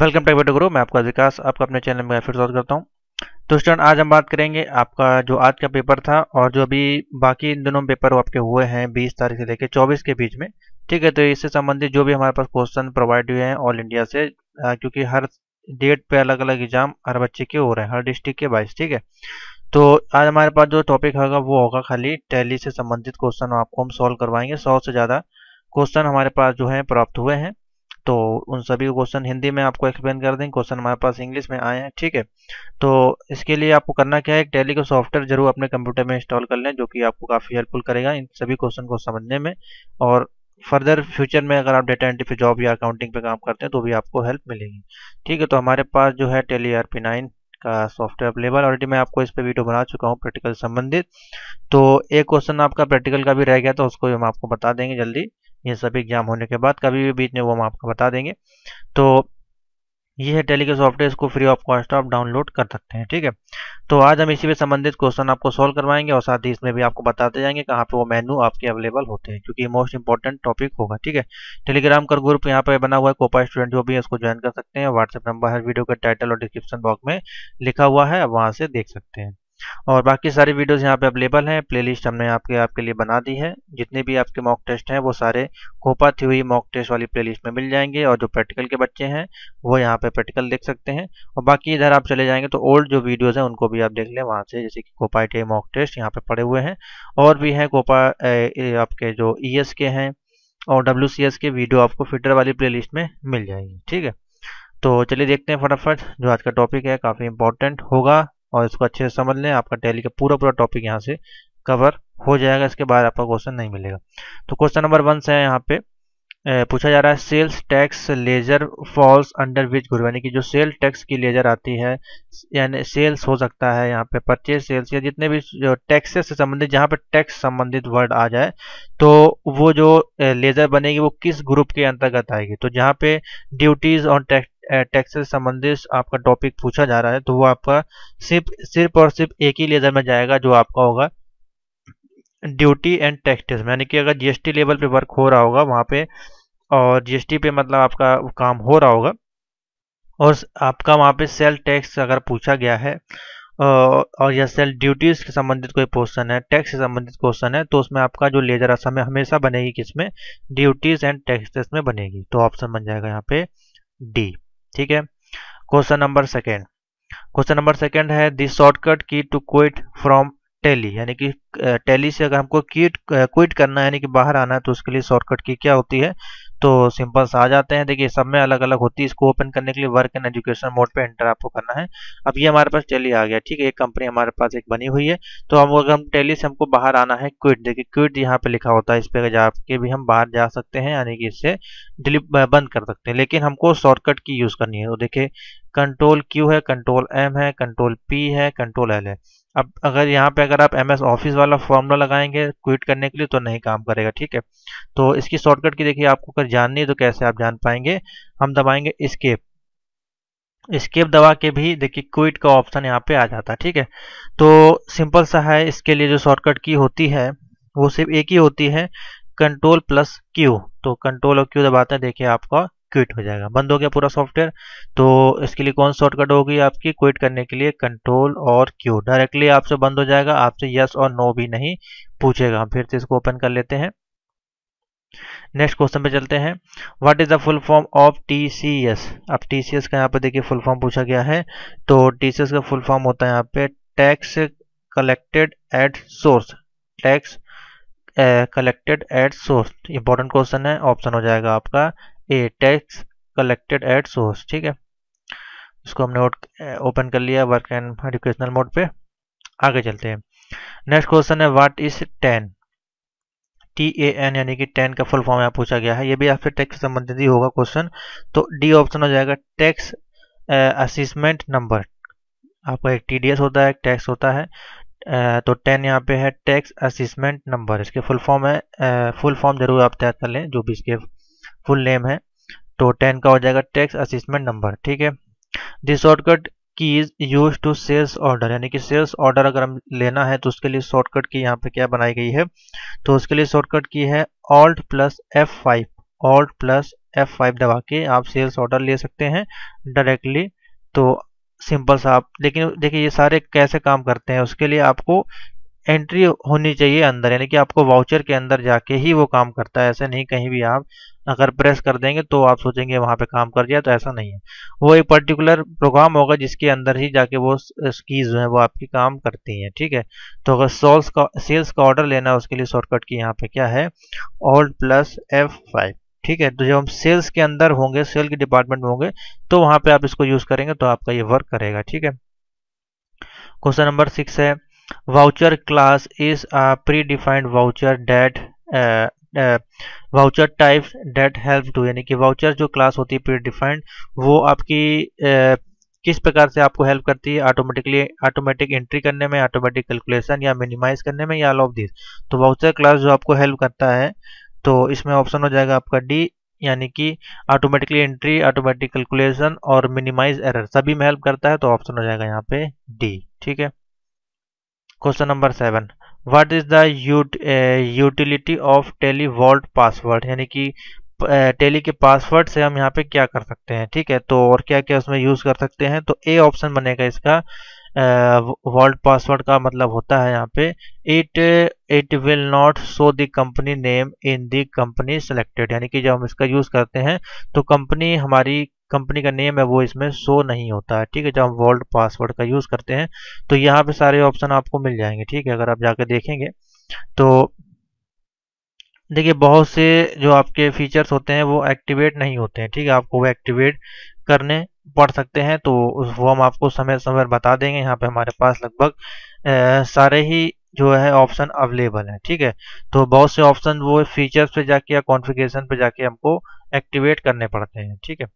welcome to बेटो गुरु मैं आपका विकास आपका अपने चैनल में फिर स्वागत करता हूँ तो स्टूडेंट आज हम बात करेंगे आपका जो आज का पेपर था और जो अभी बाकी इन दोनों पेपर आपके हुए हैं 20 तारीख से लेकर 24 के बीच में ठीक है तो इससे संबंधित जो भी हमारे पास क्वेश्चन प्रोवाइड हुए हैं ऑल इंडिया से क्योंकि हर डेट पे अलग अलग एग्जाम हर बच्चे के हो रहे हैं हर डिस्ट्रिक्ट के वाइज ठीक है तो आज हमारे पास जो टॉपिक होगा वो होगा खाली टैली से संबंधित क्वेश्चन आपको हम सॉल्व करवाएंगे सौ से ज़्यादा क्वेश्चन हमारे पास जो है प्राप्त हुए हैं तो उन सभी क्वेश्चन हिंदी में आपको एक्सप्लेन कर देंगे क्वेश्चन हमारे पास इंग्लिश में आए हैं ठीक है तो इसके लिए आपको करना क्या है एक टेली का सॉफ्टवेयर जरूर अपने कंप्यूटर में इंस्टॉल कर लें जो कि आपको काफ़ी हेल्पफुल करेगा इन सभी क्वेश्चन को समझने में और फर्दर फ्यूचर में अगर आप डेटा एंट्री पे जॉब या अकाउंटिंग पे काम करते हैं तो भी आपको हेल्प मिलेगी ठीक है तो हमारे पास जो है टेली आर पी नाइन का सॉफ्टवेयर अवेलेबल ऑलरेडी मैं आपको इस पर वीडियो बना चुका हूँ प्रैक्टिकल संबंधित तो एक क्वेश्चन आपका प्रैक्टिकल का भी रह गया तो उसको हम आपको बता देंगे जल्दी ये सब एग्जाम होने के बाद कभी भी बीच में वो हम आपको बता देंगे तो ये है टेली के सॉफ्टवेयर इसको फ्री ऑफ कॉस्ट आप डाउनलोड कर सकते हैं ठीक है तो आज हम इसी पे संबंधित क्वेश्चन आपको सॉल्व करवाएंगे और साथ ही इसमें भी आपको बताते जाएंगे कहाँ पे वो मेनू आपके अवेलेबल होते हैं क्योंकि मोस्ट इंपॉर्टेंट टॉपिक होगा ठीक है टेलीग्राम का ग्रुप यहाँ पे बना हुआ है कोपा स्टूडेंट जो भी है उसको ज्वाइन कर सकते हैं व्हाट्सएप नंबर है वीडियो का टाइटल और डिस्क्रिप्शन बॉक्स में लिखा हुआ है वहाँ से देख सकते हैं और बाकी सारी वीडियोस यहाँ पे अवेलेबल हैं प्लेलिस्ट हमने आपके आपके लिए बना दी है जितने भी आपके मॉक टेस्ट हैं वो सारे कोपा थी हुई मॉक टेस्ट वाली प्लेलिस्ट में मिल जाएंगे और जो प्रैक्टिकल के बच्चे हैं वो यहाँ पे प्रैक्टिकल देख सकते हैं और बाकी इधर आप चले जाएंगे तो ओल्ड जो वीडियोज़ हैं उनको भी आप देख लें वहाँ से जैसे कि कोपा आई मॉक टेस्ट यहाँ पे पड़े हुए हैं और भी हैं कोपा आपके जो ई e के हैं और डब्ल्यू के वीडियो आपको फिटर वाली प्ले में मिल जाएगी ठीक है तो चलिए देखते हैं फटाफट जो आज का टॉपिक है काफ़ी इंपॉर्टेंट होगा और इसको अच्छे से समझ लें आपका टैली का पूरा पूरा टॉपिक यहाँ से कवर हो जाएगा इसके बाद आपका क्वेश्चन नहीं मिलेगा तो क्वेश्चन नंबर वन से है यहाँ पे पूछा जा रहा है sales tax ledger falls under which group यानी कि जो सेल टैक्स की लेजर आती है यानी सेल्स हो सकता है यहाँ पे परचेज सेल्स या जितने भी जो टैक्सेस से संबंधित जहाँ पे टैक्स संबंधित वर्ड आ जाए तो वो जो लेजर बनेगी वो किस ग्रुप के अंतर्गत आएगी तो जहाँ पे ड्यूटीज ऑन टैक्स टैक्सेस संबंधित आपका टॉपिक पूछा जा रहा है तो वो आपका सिर्फ सिर्फ और सिर्फ एक ही लेजर में जाएगा जो आपका होगा ड्यूटी एंड टैक्सेस यानी कि अगर जीएसटी लेवल पे वर्क हो रहा होगा वहाँ पे और जीएसटी पे मतलब आपका काम हो रहा होगा और आपका वहाँ पे सेल टैक्स अगर पूछा गया है और या सेल ड्यूटीज़ से संबंधित कोई क्वेश्चन है टैक्स से संबंधित क्वेश्चन है तो उसमें आपका जो लेजर समय हमेशा बनेगी किसमें ड्यूटीज़ एंड टैक्सेस में बनेगी तो ऑप्शन बन जाएगा यहाँ पे डी ठीक है question number second question number second है the shortcut key to quit from Tally यानी कि टेली से अगर हमको क्विट क्विट करना है यानी कि बाहर आना है तो उसके लिए शॉर्टकट की क्या होती है तो सिंपल आ जाते हैं देखिए सब में अलग अलग होती है इसको ओपन करने के लिए वर्क एंड एजुकेशन मोड पे एंटर आपको करना है अब ये हमारे पास टेली आ गया ठीक है एक कंपनी हमारे पास एक बनी हुई है तो हम अगर हम टेली से हमको बाहर आना है क्विट देखिए क्विट यहाँ पे लिखा होता है इस पर जाके भी हम बाहर जा सकते हैं यानी कि इससे बंद कर सकते हैं लेकिन हमको शॉर्टकट की यूज़ करनी है तो देखिये कंट्रोल क्यू है कंट्रोल एम है कंट्रोल पी है कंट्रोल एल है अब अगर यहाँ पे अगर आप एम एस ऑफिस वाला फॉर्मूला लगाएंगे क्विट करने के लिए तो नहीं काम करेगा ठीक है तो इसकी शॉर्टकट की देखिए आपको अगर जाननी है तो कैसे आप जान पाएंगे हम दबाएंगे स्केप स्केप दबा के भी देखिए क्विट का ऑप्शन यहाँ पे आ जाता है ठीक है तो सिंपल सा है इसके लिए जो शॉर्टकट की होती है वो सिर्फ एक ही होती है कंट्रोल प्लस क्यू तो कंट्रोल और क्यू दबाते हैं देखिए आपका क्विट हो जाएगा बंद हो गया पूरा सॉफ्टवेयर तो इसके लिए कौन शॉर्टकट होगी आपकी क्विट करने के लिए कंट्रोल और क्यू डायरेक्टली आपसे बंद हो जाएगा आपसे यस और नो भी नहीं पूछेगा फिर से इसको ओपन कर लेते हैं नेक्स्ट क्वेश्चन पे चलते हैं what is the full form of TCS अब टीसीएस का यहाँ पे देखिए फुल फॉर्म पूछा गया है तो टीसीएस का फुल फॉर्म होता है यहाँ पे tax collected at source tax collected at source important question है ऑप्शन हो जाएगा आपका A tax collected at source ठीक है इसको हमने ओपन कर लिया वर्क एंड एजुकेशनल मोड पे आगे चलते हैं नेक्स्ट क्वेश्चन है what is ten T A N यानी कि टेन का फुल फॉर्म यहाँ पूछा गया है ये भी आपसे टैक्स संबंधित ही होगा क्वेश्चन तो डी ऑप्शन हो जाएगा टैक्स असिस्मेंट नंबर आपका एक टी होता है एक टैक्स होता है uh, तो टेन यहाँ पे है टैक्स असिस्मेंट नंबर इसके फुल फॉर्म है फुल uh, फॉर्म जरूर आप तैयार कर लें जो भी इसके फुल नेम है तो टेन का हो जाएगा टैक्स असिस्मेंट नंबर ठीक है this shortcut key is use to sales order यानी कि सेल्स ऑर्डर अगर हम लेना है तो उसके लिए शॉर्टकट की यहाँ पे क्या बनाई गई है तो उसके लिए शॉर्टकट की है alt plus F five alt plus F five दबा के आप सेल्स ऑर्डर ले सकते हैं डायरेक्टली तो सिंपल सा आप लेकिन देखिए ये सारे कैसे काम करते हैं उसके लिए आपको एंट्री होनी चाहिए अंदर यानी कि आपको वाउचर के अंदर जाके ही वो काम करता है ऐसे नहीं कहीं भी आप अगर प्रेस कर देंगे तो आप सोचेंगे वहाँ पे काम कर दिया तो ऐसा नहीं है वो एक पर्टिकुलर प्रोग्राम होगा जिसके अंदर ही जाके वो स्कीज जो है वो आपकी काम करती हैं ठीक है तो अगर सोल्स का सेल्स का ऑर्डर लेना है उसके लिए शॉर्टकट की यहाँ पे क्या है ऑल्ट प्लस एफ फाइव ठीक है तो जब हम सेल्स के अंदर होंगे सेल के डिपार्टमेंट में होंगे तो वहाँ पे आप इसको यूज़ करेंगे तो आपका ये वर्क करेगा ठीक है क्वेश्चन नंबर सिक्स है voucher class is a predefined voucher that voucher types that help to यानी कि वाउचर जो क्लास होती है प्री डिफाइंड वो आपकी ए, किस प्रकार से आपको हेल्प करती है ऑटोमेटिकली ऑटोमेटिक एंट्री करने में ऑटोमेटिक कैलकुलेशन या मिनिमाइज करने में या ऑल ऑफ दिस तो वाउचर क्लास जो आपको हेल्प करता है तो इसमें ऑप्शन हो जाएगा आपका डी यानी कि ऑटोमेटिकली एंट्री ऑटोमेटिक कैलकुलेशन और मिनिमाइज एरर सभी में हेल्प करता है तो ऑप्शन हो जाएगा यहाँ पे डी ठीक है question number seven what is the utility of Tally vault password यानी कि टेली के पासवर्ड से हम यहाँ पे क्या कर सकते हैं ठीक है तो और क्या क्या उसमें यूज़ कर सकते हैं तो ए ऑप्शन बनेगा इसका वर्ल्ड पासवर्ड का मतलब होता है यहाँ पे it it will not show the company name in the company selected यानी कि जब हम इसका यूज़ करते हैं तो कंपनी हमारी कंपनी का नेम है वो इसमें शो नहीं होता है ठीक है जब हम वर्ल्ड पासवर्ड का यूज़ करते हैं तो यहाँ पे सारे ऑप्शन आपको मिल जाएंगे ठीक है अगर आप जाके देखेंगे तो देखिए बहुत से जो आपके फीचर्स होते हैं वो एक्टिवेट नहीं होते हैं ठीक है आपको वो एक्टिवेट करने पड़ सकते हैं तो वो हम आपको समय समय बता देंगे यहाँ पे हमारे पास लगभग सारे ही जो है ऑप्शन अवेलेबल है ठीक है तो बहुत से ऑप्शन वो फीचर्स पे जाके या कॉन्फ़िगरेशन पे जाके हमको एक्टिवेट करने पड़ते हैं ठीक है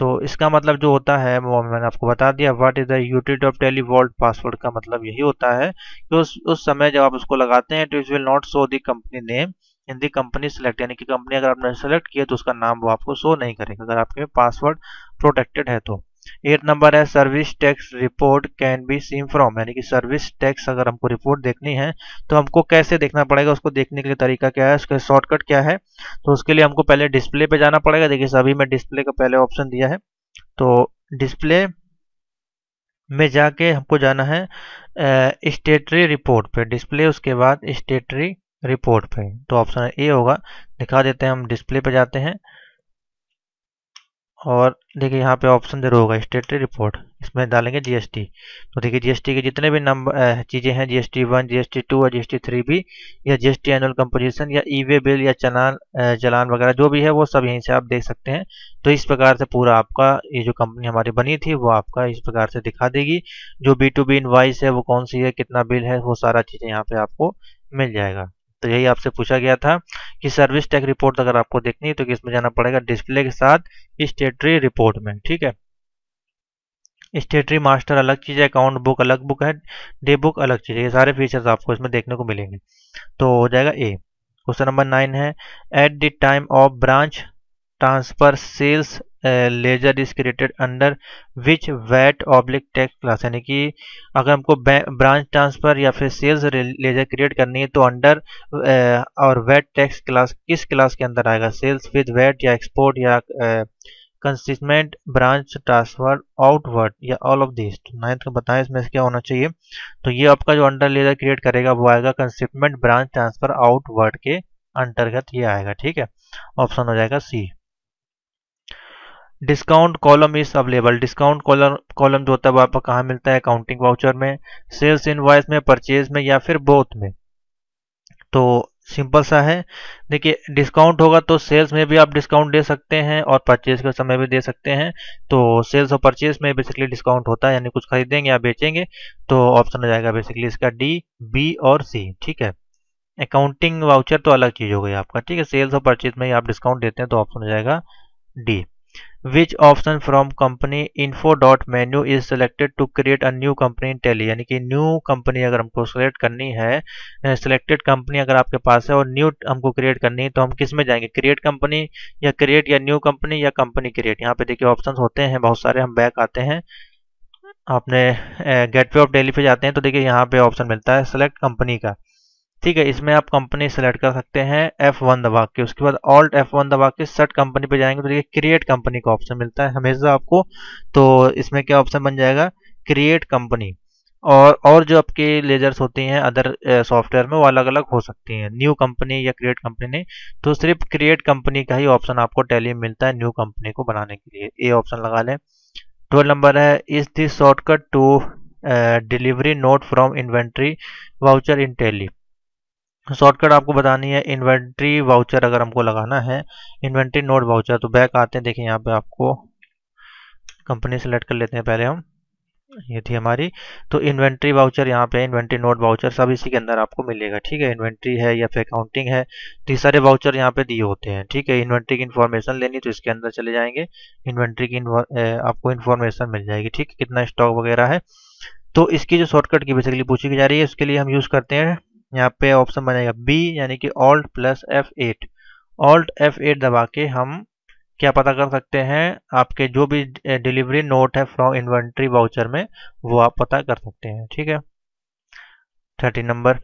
तो इसका मतलब जो होता है वो मैंने आपको बता दिया what is the utility of Tally vault password का मतलब यही होता है कि उस उस समय जब आप उसको लगाते हैं तो it will not show the company name in the company select यानी कि कंपनी अगर आपने सेलेक्ट किया तो उसका नाम वो आपको शो नहीं करेगा अगर आपके पासवर्ड प्रोटेक्टेड है तो एट नंबर है service tax report can be seen from यानी कि सर्विस टैक्स अगर हमको रिपोर्ट देखनी है तो हमको कैसे देखना पड़ेगा उसको देखने के लिए तरीका क्या है उसका शॉर्टकट क्या है तो उसके लिए हमको पहले डिस्प्ले पे जाना पड़ेगा देखिए सभी में डिस्प्ले का पहले ऑप्शन दिया है तो डिस्प्ले में जाके हमको जाना है स्टेटरी रिपोर्ट पे डिस्प्ले उसके बाद स्टेटरी रिपोर्ट पे तो ऑप्शन ए होगा दिखा देते हैं हम डिस्प्ले पे जाते हैं और देखिए यहाँ पे ऑप्शन जरूर होगा स्टेटरी रिपोर्ट इसमें डालेंगे जीएसटी तो देखिए जीएसटी के जितने भी नंबर चीज़ें हैं जीएसटी वन जीएसटी टू और जीएसटी थ्री भी या जीएसटी एनुअल कंपोजिशन या ई वे बिल या चलान चलान वगैरह जो भी है वो सब यहीं से आप देख सकते हैं तो इस प्रकार से पूरा आपका ये जो कंपनी हमारी बनी थी वो आपका इस प्रकार से दिखा देगी जो बी टू बी इन्वाइस है वो कौन सी है कितना बिल है वो सारा चीज़ें यहाँ पर आपको मिल जाएगा तो यही आपसे पूछा गया था कि सर्विस टैक्स रिपोर्ट अगर आपको देखनी है तो किसमें जाना पड़ेगा डिस्प्ले के साथ स्टेटरी रिपोर्ट में ठीक है स्टेटरी मास्टर अलग चीज़ है अकाउंट बुक अलग बुक है डे बुक अलग चीज़ है ये सारे फीचर्स आपको इसमें देखने को मिलेंगे तो हो जाएगा ए क्वेश्चन नंबर नाइन है at the time of branch transfer sales ledger is created under which VAT oblique tax class यानी कि अगर हमको ब्रांच ट्रांसफर या फिर सेल्स लेजर क्रिएट करनी है तो अंडर और वैट टैक्स क्लास किस क्लास के अंदर आएगा सेल्स विद वैट या एक्सपोर्ट या कंसिस्टमेंट ब्रांच ट्रांसफर आउटवर्ड या ऑल ऑफ दिस नाइन्थ को बताएं इसमें क्या होना चाहिए तो ये आपका जो अंडर लेजर क्रिएट करेगा वो आएगा कंसिस्टमेंट ब्रांच ट्रांसफर आउटवर्ड के अंतर्गत ये आएगा ठीक है ऑप्शन हो जाएगा C discount column is available discount column column जो होता है वो आपको कहाँ मिलता है अकाउंटिंग वाउचर में सेल्स इनवॉइस में परचेज में या फिर बोथ में तो सिंपल सा है देखिए डिस्काउंट होगा तो सेल्स में भी आप डिस्काउंट दे सकते हैं और परचेज के समय भी दे सकते हैं तो सेल्स और परचेज में बेसिकली डिस्काउंट होता है यानी कुछ खरीदेंगे या बेचेंगे तो ऑप्शन हो जाएगा बेसिकली इसका डी बी और सी ठीक है अकाउंटिंग वाउचर तो अलग चीज़ हो गई आपका ठीक है सेल्स और परचेज में आप डिस्काउंट देते हैं तो ऑप्शन हो जाएगा D which option from company info dot menu is selected to create a new company in tally यानी कि new company अगर हमको select करनी है selected company अगर आपके पास है और new हमको create करनी है तो हम किस में जाएंगे create company या create या new company या company create यहाँ पे देखिए options होते हैं बहुत सारे हम back आते हैं आपने गेटवे ऑफ डेली पे जाते हैं तो देखिए यहाँ पे ऑप्शन मिलता है सेलेक्ट कंपनी का ठीक है इसमें आप कंपनी सेलेक्ट कर सकते हैं F1 दबा के उसके बाद ऑल्ट F1 दबा के सर्ट कंपनी पे जाएंगे तो देखिए क्रिएट कंपनी का ऑप्शन मिलता है हमेशा आपको तो इसमें क्या ऑप्शन बन जाएगा क्रिएट कंपनी और और जो आपके लेजर्स होती हैं अदर सॉफ्टवेयर में वो अलग अलग हो सकती हैं न्यू कंपनी या क्रिएट कंपनी नहीं तो सिर्फ क्रिएट कंपनी का ही ऑप्शन आपको टैली मिलता है न्यू कंपनी को बनाने के लिए ये ऑप्शन लगा लें ट्वेल्व नंबर है is this shortcut to delivery note from inventory voucher in Tally shortcut आपको बतानी है इन्वेंट्री वाउचर अगर हमको लगाना है इन्वेंट्री नोट वाउचर तो बैक आते हैं देखिए यहाँ पे आपको कंपनी सेलेक्ट कर लेते हैं पहले हम ये थी हमारी तो इन्वेंट्री वाउचर यहाँ पे इन्वेंट्री नोट वाउचर सब इसी के अंदर आपको मिलेगा ठीक है इन्वेंट्री है या फिर अकाउंटिंग है तो सारे वाउचर यहाँ पे दिए होते हैं ठीक है इन्वेंट्री की इन्फॉर्मेशन लेनी तो इसके अंदर चले जाएंगे इन्वेंट्री की आपको इन्फॉर्मेशन मिल जाएगी ठीक है कितना स्टॉक वगैरह है तो इसकी जो शॉर्टकट की बेसिकली पूछी जा रही है उसके लिए हम यूज़ करते हैं यहाँ पे ऑप्शन बनेगा बी यानी कि alt plus F eight alt F eight दबा के हम क्या पता कर सकते हैं आपके जो भी डिलीवरी नोट है फ्रॉम इन्वेंट्री वाउचर में वो आप पता कर सकते हैं ठीक है thirty number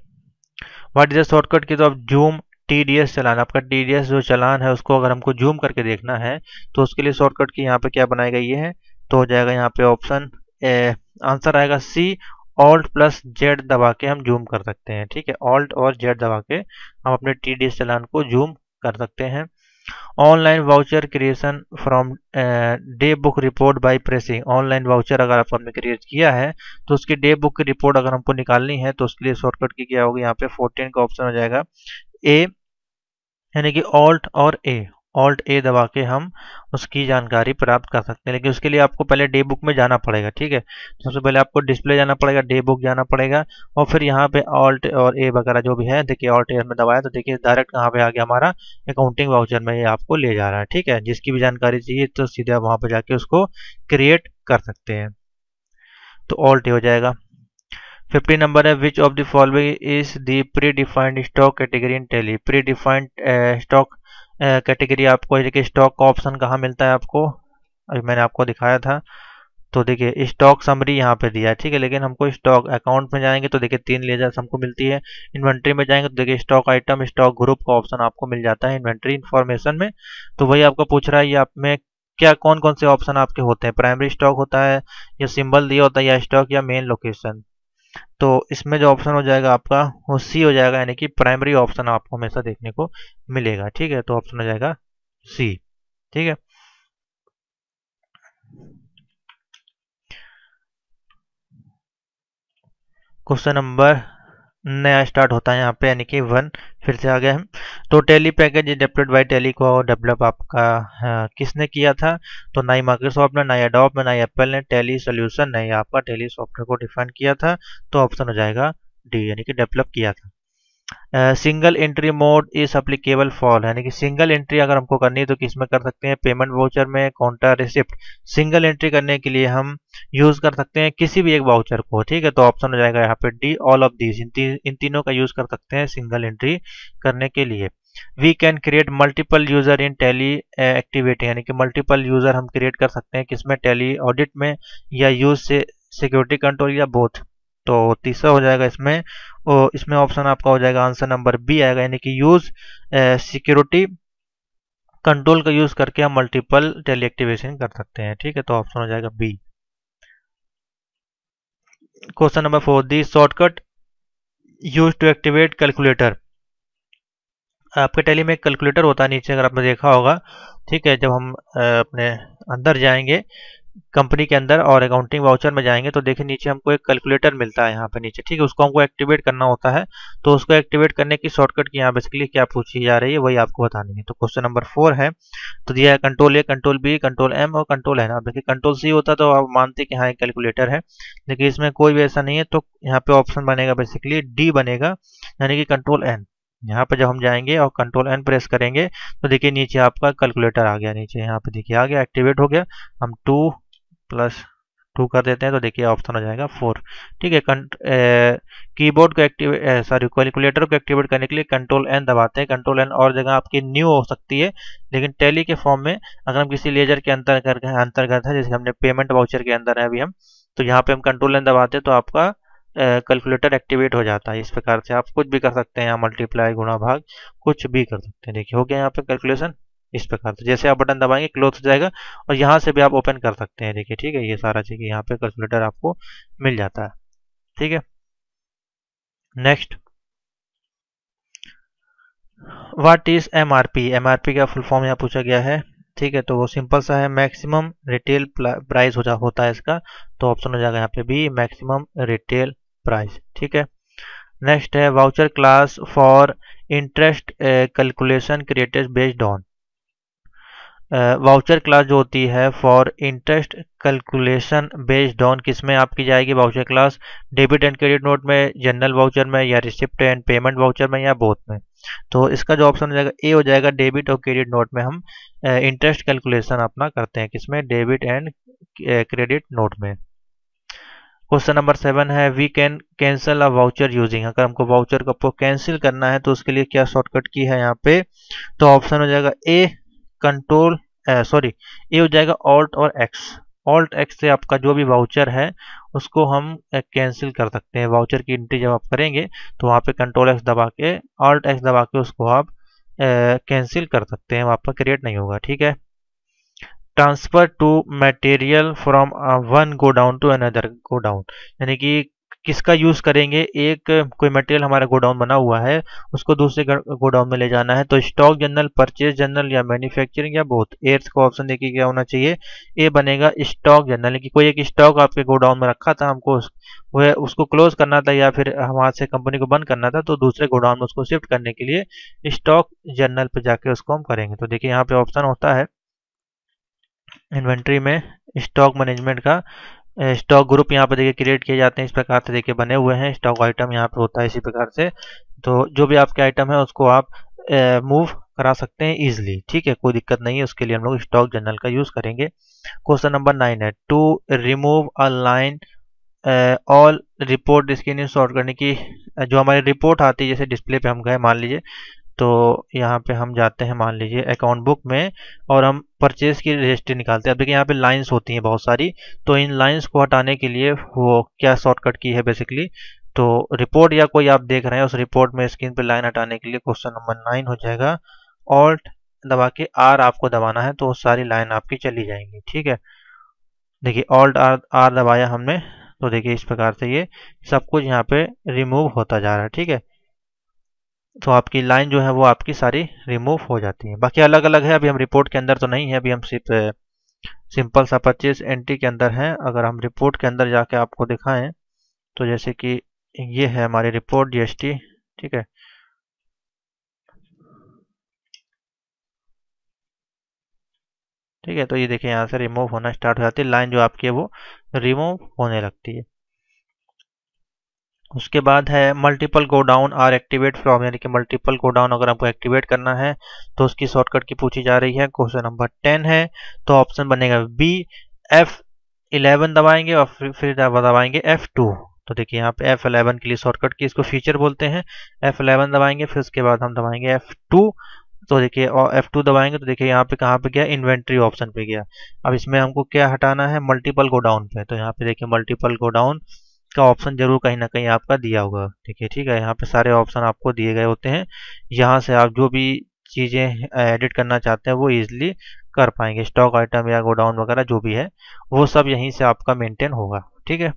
what is the shortcut key तो आप zoom T D S challan आपका टी डी एस जो चलान है उसको अगर हमको जूम करके देखना है तो उसके लिए शॉर्टकट की यहाँ पे क्या बनाई गई है तो हो जाएगा यहाँ पे ऑप्शन आंसर आएगा सी ऑल्ट प्लस जेड दबा के हम जूम कर सकते हैं ठीक है ऑल्ट और जेड दबा के हम अपने टी डी चलान को जूम कर सकते हैं online voucher creation from day book report by pressing online voucher अगर आप हमने क्रिएट किया है तो उसकी डे बुक की रिपोर्ट अगर हमको निकालनी है तो उसके लिए शॉर्टकट की क्या होगी यहाँ पे 14 का ऑप्शन हो जाएगा ए यानी कि ऑल्ट और ए ऑल्ट ए दबा के हम उसकी जानकारी प्राप्त कर सकते हैं लेकिन उसके लिए आपको पहले डे बुक में जाना पड़ेगा ठीक है तो सबसे पहले आपको डिस्प्ले जाना पड़ेगा डे बुक जाना पड़ेगा और फिर यहाँ पे ऑल्ट और ए वगैरह जो भी है देखिए ऑल्ट ए में दबाया तो देखिए डायरेक्ट कहाँ पे आ गया हमारा अकाउंटिंग वाउचर में ये आपको ले जा रहा है ठीक है जिसकी भी जानकारी चाहिए तो सीधे आप वहाँ पर जाके उसको क्रिएट कर सकते हैं तो ऑल्ट ए हो जाएगा फिफ्टी नंबर है which of the following is the predefined stock category in Tally predefined stock category आपको देखिए स्टॉक का ऑप्शन कहाँ मिलता है आपको अभी मैंने आपको दिखाया था तो देखिए स्टॉक समरी यहाँ पे दिया है ठीक है लेकिन हमको स्टॉक अकाउंट में जाएंगे तो देखिए तीन लेजर्स हमको मिलती है इन्वेंट्री में जाएंगे तो देखिए स्टॉक आइटम स्टॉक ग्रुप का ऑप्शन आपको मिल जाता है इन्वेंट्री इन्फॉर्मेशन में तो वही आपको पूछ रहा है ये आप में क्या कौन कौन से ऑप्शन आपके होते हैं प्राइमरी स्टॉक होता है या सिंबल दिया होता है या स्टॉक या मेन लोकेशन तो इसमें जो ऑप्शन हो जाएगा आपका वो सी हो जाएगा यानी कि प्राइमरी ऑप्शन आपको हमेशा देखने को मिलेगा ठीक है तो ऑप्शन हो जाएगा सी ठीक है क्वेश्चन नंबर नया स्टार्ट होता है यहाँ पे यानी कि वन फिर से आ गया है तो Tally package developed by Tally को डेवलप आपका हाँ, किसने किया था तो ना ही माइक्रोसॉफ्ट ने ना ही एडोप ना ही एप्पल ने टेली सोल्यूशन ने आपका टेली सॉफ्टवेयर को डिफाइन किया था तो ऑप्शन हो जाएगा डी यानी कि डेवलप किया था single entry mode is applicable for यानी कि सिंगल एंट्री अगर हमको करनी है तो किस में कर सकते हैं पेमेंट वाउचर में काउंटर रिसिप्ट सिंगल एंट्री करने के लिए हम यूज कर सकते हैं किसी भी एक वाउचर को ठीक है तो ऑप्शन हो जाएगा यहाँ पे D all of these in, इन तीनों का यूज कर सकते हैं सिंगल एंट्री करने के लिए we can create multiple user in Tally activity यानी कि मल्टीपल यूजर हम क्रिएट कर सकते हैं किसमें टेली ऑडिट में या यूज से सिक्योरिटी कंट्रोल या बोथ तो तीसरा हो जाएगा इसमें और इसमें ऑप्शन आपका हो जाएगा आंसर नंबर बी आएगा यानी कि यूज सिक्योरिटी कंट्रोल का यूज करके हम मल्टीपल टेली एक्टिवेशन कर सकते हैं ठीक है तो ऑप्शन हो जाएगा B question number four the shortcut use to activate calculator आपके टेली में कैलकुलेटर होता है नीचे अगर आपने देखा होगा ठीक है जब हम अपने अंदर जाएंगे कंपनी के अंदर और अकाउंटिंग वाउचर में जाएंगे तो देखिए नीचे हमको एक कैलकुलेटर मिलता है यहाँ पे नीचे ठीक है उसको हमको एक्टिवेट करना होता है तो उसको एक्टिवेट करने की शॉर्टकट की यहाँ बेसिकली क्या पूछी जा रही है वही आपको बतानी है तो क्वेश्चन नंबर फोर है तो दिया है control A control B control M और कंट्रोल है ना देखिए कंट्रोल सी होता तो आप मानते कि हाँ एक कैलकुलेटर है लेकिन इसमें कोई भी ऐसा नहीं है तो यहाँ पे ऑप्शन बनेगा बेसिकली डी बनेगा यानी कि कंट्रोल एन यहाँ पर जब हम जाएंगे और कंट्रोल एन प्रेस करेंगे तो देखिए नीचे आपका कैलकुलेटर आ गया नीचे यहाँ पे देखिए आ गया एक्टिवेट हो गया हम टू प्लस टू कर देते हैं तो देखिए ऑप्शन हो जाएगा फोर ठीक है कीबोर्ड को एक्टिवेट सॉरी कैलकुलेटर को एक्टिवेट करने के लिए कंट्रोल एन दबाते हैं कंट्रोल एन और जगह आपकी न्यू हो सकती है लेकिन टैली के फॉर्म में अगर हम किसी लेजर के अंतर अंतर्गत है जैसे हमने पेमेंट वाउचर के अंदर है अभी हम तो यहाँ पे हम कंट्रोल एन दबाते हैं तो आपका कैलकुलेटर एक्टिवेट हो जाता है इस प्रकार से आप कुछ भी कर सकते हैं मल्टीप्लाई गुणा भाग कुछ भी कर सकते हैं देखिए हो गया यहाँ पे कैलकुलेशन इस प्रकार से जैसे आप बटन दबाएंगे क्लोज हो जाएगा और यहाँ से भी आप ओपन कर सकते हैं देखिए ठीक है ये सारा चीज़ यहाँ पे कैलकुलेटर आपको मिल जाता है ठीक है next what is MRP MRP का फुल फॉर्म यहाँ पूछा गया है ठीक है तो वो सिंपल सा है मैक्सिमम रिटेल प्राइस हो जा होता है इसका तो ऑप्शन हो जाएगा यहाँ पे भी मैक्सिमम रिटेल प्राइस ठीक है नेक्स्ट है voucher class for interest calculation created based on voucher class जो होती है for interest calculation based on किसमें आपकी जाएगी voucher class debit and credit note में जनरल वाउचर में या रिसिप्ट एंड पेमेंट वाउचर में या बोथ में तो इसका जो ऑप्शन हो जाएगा ए हो जाएगा डेबिट और क्रेडिट नोट में हम इंटरेस्ट कैलकुलेशन अपना करते हैं किसमें डेबिट एंड क्रेडिट नोट में क्वेश्चन नंबर सेवन है we can cancel a voucher using अगर हमको वाउचर को कैंसिल करना है तो उसके लिए क्या शॉर्टकट की है यहाँ पे तो ऑप्शन हो जाएगा ए कंट्रोल सॉरी ये हो जाएगा ऑल्ट और एक्स ऑल्ट एक्स से आपका जो भी वाउचर है उसको हम कैंसिल कर सकते हैं वाउचर की एंट्री जब आप करेंगे तो वहाँ पे कंट्रोल एक्स दबा के ऑल्ट एक्स दबा के उसको आप कैंसिल कर सकते हैं वहाँ पर क्रिएट नहीं होगा ठीक है transfer to material from one godown to another godown यानी कि किसका यूज़ करेंगे एक कोई मटेरियल हमारा गोडाउन बना हुआ है उसको दूसरे गोडाउन में ले जाना है तो स्टॉक जनरल परचेज जनरल या मैन्युफैक्चरिंग या बोथ एर्थ को ऑप्शन देखिए क्या होना चाहिए ए बनेगा स्टॉक जनरल कि कोई एक स्टॉक आपके गोडाउन में रखा था हमको वह उसको क्लोज करना था या फिर हमारे से कंपनी को बंद करना था तो दूसरे गोडाउन में उसको शिफ्ट करने के लिए स्टॉक जनरल पर जाके उसको हम करेंगे तो देखिए यहाँ पे ऑप्शन होता है इन्वेंट्री में स्टॉक मैनेजमेंट का स्टॉक ग्रुप यहाँ पे देखिए क्रिएट किए जाते हैं इस प्रकार से देखिए बने हुए हैं स्टॉक आइटम यहाँ पे होता है इसी प्रकार से तो जो भी आपके आइटम है उसको आप मूव करा सकते हैं इजिली ठीक है कोई दिक्कत नहीं है उसके लिए हम लोग स्टॉक जनरल का यूज करेंगे क्वेश्चन नंबर नाइन है to remove a line all report screen short करने की जो हमारी रिपोर्ट आती है जैसे डिस्प्ले पे हम गए मान लीजिए तो यहाँ पे हम जाते हैं मान लीजिए अकाउंट बुक में और हम परचेज की रजिस्ट्री निकालते हैं अब देखिए यहाँ पे लाइंस होती हैं बहुत सारी तो इन लाइंस को हटाने के लिए वो क्या शॉर्टकट की है बेसिकली तो रिपोर्ट या कोई आप देख रहे हैं उस रिपोर्ट में स्क्रीन पे लाइन हटाने के लिए क्वेश्चन नंबर नाइन हो जाएगा ऑल्ट दबा के आर आपको दबाना है तो सारी लाइन आपकी चली जाएंगी ठीक है देखिए ऑल्ट आर आर दबाया हमने तो देखिए इस प्रकार से ये सब कुछ यहाँ पे रिमूव होता जा रहा है ठीक है तो आपकी लाइन जो है वो आपकी सारी रिमूव हो जाती है बाकी अलग अलग है अभी हम रिपोर्ट के अंदर तो नहीं है अभी हम सिर्फ सिंपल सा पच्चीस एंट्री के अंदर है अगर हम रिपोर्ट के अंदर जाके आपको दिखाएं तो जैसे कि ये है हमारी रिपोर्ट जीएसटी ठीक है ठीक है तो ये देखिए यहाँ से रिमूव होना स्टार्ट हो जाती है लाइन जो आपकी है वो रिमूव होने लगती है उसके बाद है multiple godown are activate from यानी कि मल्टीपल गोडाउन अगर आपको एक्टिवेट करना है तो उसकी शॉर्टकट की पूछी जा रही है क्वेश्चन नंबर टेन है तो ऑप्शन बनेगा बी एफ इलेवन दबाएंगे और फिर फिर दबाएंगे एफ टू तो देखिए यहाँ पे एफ एलेवन के लिए शॉर्टकट की इसको फीचर बोलते हैं एफ एलेवन दबाएंगे फिर उसके बाद हम दबाएंगे एफ टू तो देखिए और F2 दबाएंगे तो देखिए यहाँ पे कहाँ पे गया इन्वेंट्री ऑप्शन पे गया अब इसमें हमको क्या हटाना है मल्टीपल गोडाउन पे तो यहाँ पे देखिए मल्टीपल गोडाउन इसका ऑप्शन जरूर कहीं ना कहीं आपका दिया होगा ठीक है ठीक है यहाँ पे सारे ऑप्शन आपको दिए गए होते हैं यहाँ से आप जो भी चीज़ें एडिट करना चाहते हैं वो ईजिली कर पाएंगे स्टॉक आइटम या गोडाउन वगैरह जो भी है वो सब यहीं से आपका मेंटेन होगा ठीक है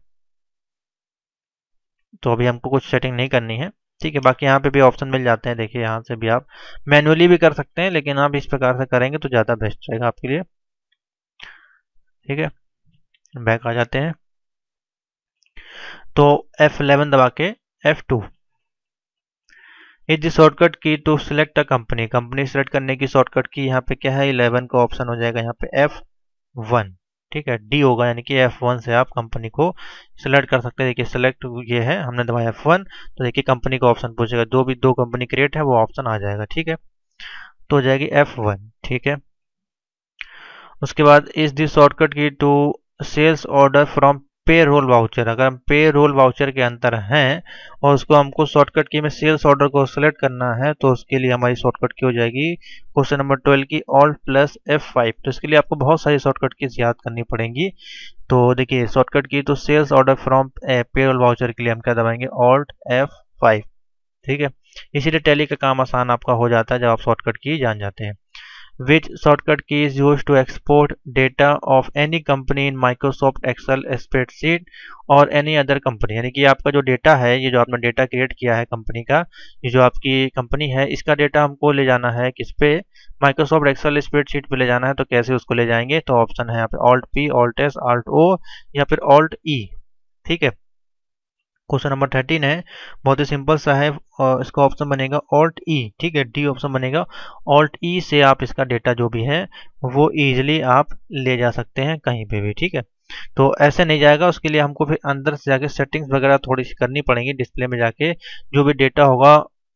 तो अभी हमको कुछ सेटिंग नहीं करनी है ठीक है बाकी यहाँ पे भी ऑप्शन मिल जाते हैं देखिए यहाँ से भी आप मैनुअली भी कर सकते हैं लेकिन आप इस प्रकार से करेंगे तो ज़्यादा बेस्ट रहेगा आपके लिए ठीक है बैक आ जाते हैं तो F11 दबा के F2 is shortcut key to select a company company select करने की शॉर्टकट की यहाँ पे क्या है 11 का ऑप्शन हो जाएगा यहाँ पे F1 ठीक है डी होगा यानी कि F1 से आप कंपनी को सिलेक्ट कर सकते हैं देखिए सिलेक्ट ये है हमने दबाया F1 तो देखिए कंपनी का ऑप्शन पूछेगा जो भी दो कंपनी क्रिएट है वो ऑप्शन आ जाएगा ठीक है तो हो जाएगी F1 ठीक है उसके बाद is the shortcut key to sales order from payroll voucher अगर हम पे रोल वाउचर के अंतर हैं और उसको हमको शॉर्टकट की में सेल्स ऑर्डर को सेलेक्ट करना है तो उसके लिए हमारी शॉर्टकट की हो जाएगी क्वेश्चन नंबर ट्वेल्व की ऑल प्लस एफ फाइव तो इसके लिए आपको बहुत सारी शॉर्टकट की याद करनी पड़ेंगी तो देखिए शॉर्टकट की तो sales order from payroll voucher के लिए हम क्या दबाएंगे ऑल्ट एफ फाइव ठीक है इसीलिए टैली का काम आसान आपका हो जाता है जब आप शॉर्टकट की जान जाते हैं which shortcut key use to export data of any company in Microsoft Excel Excel spreadsheet or any other company यानी कि आपका जो डेटा है ये जो आपने डेटा क्रिएट किया है कंपनी का ये जो आपकी कंपनी है इसका डेटा हमको ले जाना है किस पे माइक्रोसॉफ्ट एक्सल स्प्रेड स्प्रेडशीट पर ले जाना है तो कैसे उसको ले जाएंगे तो ऑप्शन है यहाँ पे alt P alt S alt O या फिर ऑल्ट ई e, ठीक है क्वेश्चन नंबर थर्टीन है बहुत ही सिंपल सा है और इसका ऑप्शन बनेगा ऑल्ट ई e, ठीक है डी ऑप्शन बनेगा ऑल्ट ई e से आप इसका डेटा जो भी है वो ईजिली आप ले जा सकते हैं कहीं पे भी ठीक है तो ऐसे नहीं जाएगा उसके लिए हमको फिर अंदर से जाके सेटिंग्स वगैरह थोड़ी सी करनी पड़ेंगी डिस्प्ले में जाके जो भी डेटा होगा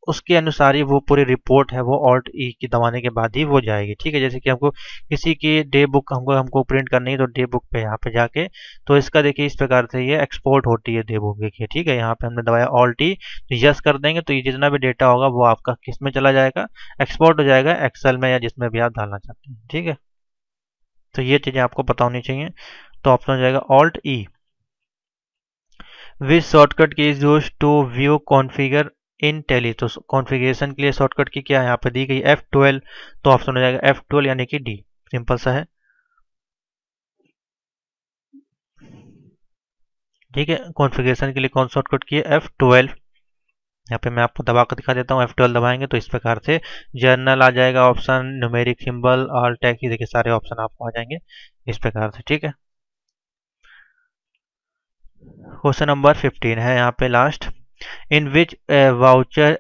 उसके अनुसार ही वो पूरी रिपोर्ट है वो ऑल्ट ई e की दबाने के बाद ही वो जाएगी ठीक है जैसे कि हमको किसी की डे बुक हमको हमको प्रिंट करनी है तो डे बुक पे यहाँ पे जाके तो इसका देखिए इस प्रकार से ये एक्सपोर्ट होती है डे बुक देखिए ठीक है यहाँ पे हमने दबाया ऑल्ट ई e, तो यस कर देंगे तो ये जितना भी डेटा होगा वो आपका किस में चला जाएगा एक्सपोर्ट हो जाएगा एक्सेल में या जिसमें भी आप डालना चाहते हैं ठीक है तो ये चीज़ें आपको पता होनी चाहिए तो ऑप्शन हो जाएगा alt E with shortcut key is use to view configure in Tally तो कॉन्फ़िगरेशन के लिए शॉर्टकट की क्या है यहाँ पर दी गई एफ ट्वेल्व तो ऑप्शन हो जाएगा एफ ट्वेल्व यानी कि डी सिंपल सा है ठीक है कॉन्फ़िगरेशन के लिए कौन शॉर्टकट की है एफ ट्वेल्व यहाँ पे मैं आपको दबा कर दिखा देता हूँ एफ ट्वेल्व दबाएंगे तो इस प्रकार से जर्नल आ जाएगा ऑप्शन न्यूमेरिक सिंबल और टैक्सी देखिए सारे ऑप्शन आपको आ जाएंगे इस प्रकार से ठीक है क्वेश्चन नंबर फिफ्टीन है यहाँ पे last in which voucher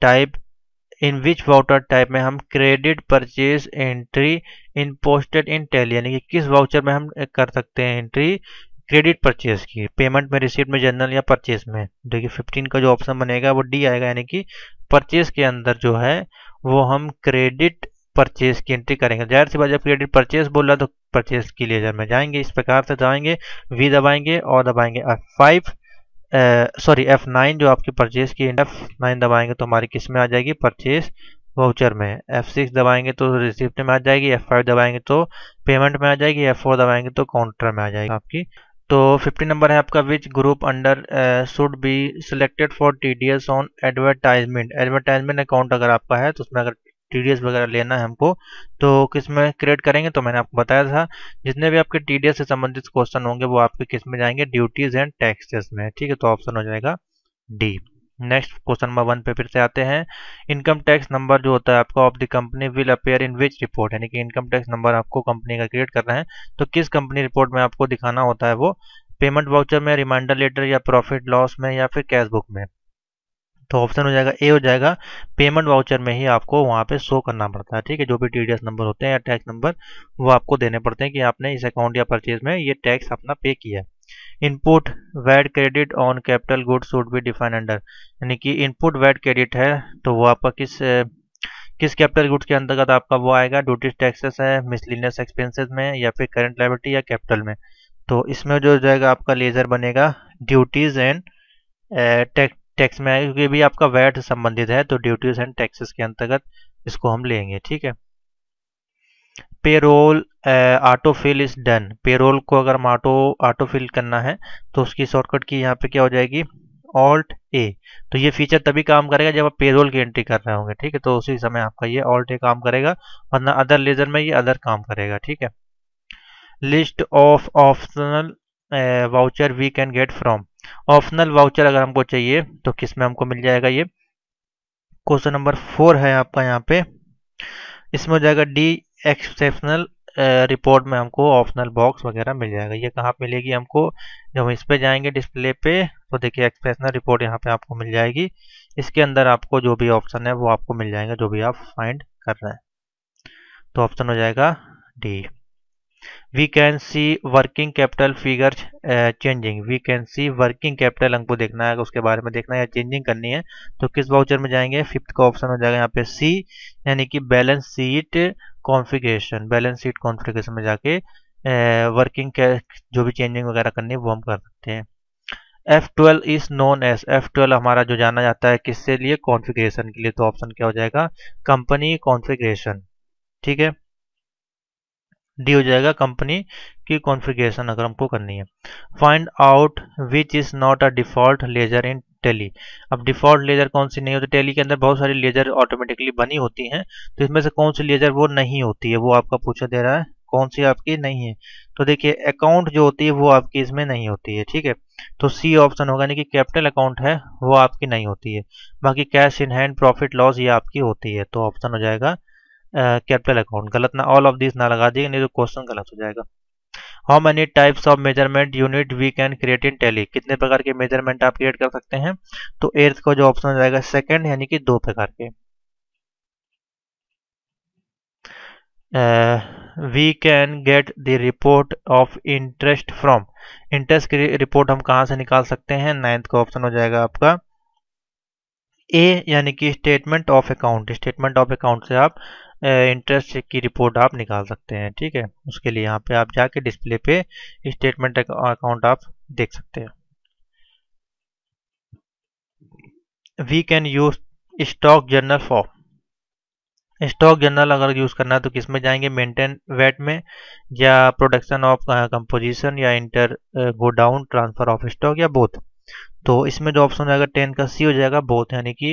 type in which voucher type में हम credit purchase entry in posted in Tally यानी कि किस वाउचर में हम कर सकते हैं एंट्री क्रेडिट परचेज की पेमेंट में रिसिप्ट में जनरल या परचेज में देखिए फिफ्टीन का जो ऑप्शन बनेगा वो डी आएगा यानी कि परचेज के अंदर जो है वो हम क्रेडिट परचेज की एंट्री करेंगे जाहिर सी बात जब क्रेडिट परचेज बोल रहा तो परचेज के लिए जब में जाएंगे इस प्रकार से जाएंगे वी दबाएंगे और दबाएंगे फाइव सॉरी एफ नाइन जो आपकी परचेज की एफ नाइन दबाएंगे तो हमारी किस में आ जाएगी परचेज वाउचर में एफ सिक्स दबाएंगे तो रिसिप्ट में आ जाएगी एफ फाइव दबाएंगे तो पेमेंट में आ जाएगी एफ फोर दबाएंगे तो काउंटर में आ जाएगी आपकी तो फिफ्टी नंबर है आपका which group under should be selected for T D S on advertisement advertisement account अगर आपका है तो उसमें अगर टी वगैरह लेना है हमको तो किस में क्रिएट करेंगे तो मैंने आपको बताया था जितने भी आपके टी से संबंधित क्वेश्चन होंगे वो आपके किस में जाएंगे ड्यूटीज एंड टैक्सेस में ठीक है तो ऑप्शन हो जाएगा D next question number one पे फिर से आते हैं इनकम टैक्स नंबर जो होता है आपका of the company will appear in which report यानी कि इनकम टैक्स नंबर आपको कंपनी का क्रिएट करना है तो किस कंपनी रिपोर्ट में आपको दिखाना होता है वो पेमेंट वाउचर में रिमाइंडर लेटर या प्रॉफिट लॉस में या फिर कैश बुक में तो ऑप्शन हो जाएगा ए हो जाएगा पेमेंट वाउचर में ही आपको वहाँ पे शो करना पड़ता है ठीक है जो भी टी नंबर होते हैं या टैक्स नंबर वो आपको देने पड़ते हैं कि आपने इस अकाउंट या परचेज में ये टैक्स अपना पे किया है input VAT credit on capital good should be define under यानी कि इनपुट वैट क्रेडिट है तो वो आपका किस किस कैपिटल गुड्स के अंतर्गत आपका वो आएगा ड्यूटी टैक्सेस है मिसलिनियस एक्सपेंसेस में या फिर करंट लाइबिलिटी या कैपिटल में तो इसमें जो जाएगा आपका लेजर बनेगा ड्यूटीज एंड टैक्स टैक्स में आएगा क्योंकि भी आपका वैट संबंधित है तो ड्यूटीज एंड टैक्सेस के अंतर्गत इसको हम लेंगे ठीक है payroll auto fill is done payroll को अगर हम ऑटो ऑटो फिल करना है तो उसकी शॉर्टकट की यहाँ पे क्या हो जाएगी ऑल्ट ए तो ये फीचर तभी काम करेगा जब आप पेरोल की एंट्री कर रहे होंगे ठीक है तो उसी समय आपका ये ऑल्ट ए काम करेगा वरना अदर लेजर में ये अदर काम करेगा ठीक है list of optional voucher we can get from optional voucher अगर हमको चाहिए तो किस में हमको मिल जाएगा ये क्वेश्चन नंबर फोर है आपका यहाँ पे इसमें हो जाएगा डी एक्सेप्शनल रिपोर्ट में हमको ऑप्शनल बॉक्स वगैरह मिल जाएगा ये कहाँ मिलेगी हमको जब हम इस पर जाएंगे डिस्प्ले पे तो देखिए एक्सप्रेशनल रिपोर्ट यहाँ पे आपको मिल जाएगी इसके अंदर आपको जो भी ऑप्शन है वो आपको मिल जाएंगे जो भी आप फाइंड कर रहे हैं तो ऑप्शन हो जाएगा D we can see working capital figure changing we can see working capital हमको देखना है उसके बारे में देखना है या चेंजिंग करनी है तो किस वाउचर में जाएंगे फिफ्थ का ऑप्शन हो जाएगा यहाँ पे सी यानी कि balance sheet configuration balance sheet configuration में जाके वर्किंग uh, जो भी चेंजिंग वगैरह करनी है वो हम कर सकते हैं F twelve is known as F twelve हमारा जो जाना जाता है किसके लिए कॉन्फ़िगरेशन के लिए तो ऑप्शन क्या हो जाएगा कंपनी कॉन्फ़िगरेशन ठीक है डी हो जाएगा कंपनी की कॉन्फ़िगरेशन अगर हमको करनी है find out which is not a default ledger in Tally अब डिफ़ॉल्ट लेजर कौन सी नहीं होती टेली के अंदर बहुत सारी लेजर ऑटोमेटिकली बनी होती हैं तो इसमें से कौन सी लेजर वो नहीं होती है वो आपका पूछा दे रहा है कौन सी आपकी नहीं है तो देखिए अकाउंट जो होती है वो आपकी इसमें नहीं होती है ठीक है तो सी ऑप्शन होगा यानी कि कैपिटल अकाउंट है वो आपकी नहीं होती है बाकी cash in hand profit loss ये आपकी होती है तो ऑप्शन हो जाएगा कैपिटल अकाउंट गलत ना ऑल ऑफ दिस ना लगा दिए नहीं तो क्वेश्चन गलत हो जाएगा how many types of measurement unit we can create in Tally कितने प्रकार के मेजरमेंट आप क्रिएट कर सकते हैं तो एर्थ का जो ऑप्शन हो जाएगा सेकेंड यानी कि दो प्रकार के we can get the report of interest from interest की रिपोर्ट हम कहां से निकाल सकते हैं नाइन्थ का ऑप्शन हो जाएगा आपका ए यानी कि statement of account statement of account से आप इंटरेस्ट की रिपोर्ट आप निकाल सकते हैं ठीक है उसके लिए यहाँ पे आप जाके डिस्प्ले पे स्टेटमेंट अकाउंट आप देख सकते हैं we can use stock journal for stock journal अगर यूज़ करना है तो किस में जाएंगे मेंटेन वेट में या प्रोडक्शन ऑफ कंपोजिशन या inter godown transfer of stock या बोथ तो इसमें जो ऑप्शन रहेगा टेन का सी हो जाएगा बोथ यानी कि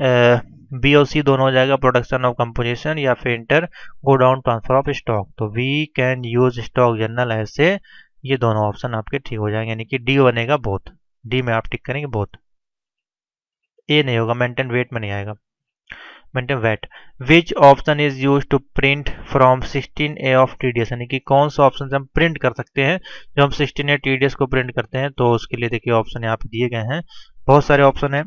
बी सी दोनों हो जाएगा प्रोडक्शन ऑफ कंपोजिशन या फिर inter godown transfer of stock तो we can use stock journal ऐसे से ये दोनों ऑप्शन आपके ठीक हो जाएंगे यानी कि डी बनेगा बोथ डी में आप टिक करेंगे बोथ ए नहीं होगा मेंटेन वेट में नहीं आएगा maintain weight which option is use to print from 16 A of T यानी कि कौन सा ऑप्शन से हम प्रिंट कर सकते हैं जो हम 16 ए टी को प्रिंट करते हैं तो उसके लिए देखिए ऑप्शन यहाँ पे दिए गए हैं बहुत सारे ऑप्शन हैं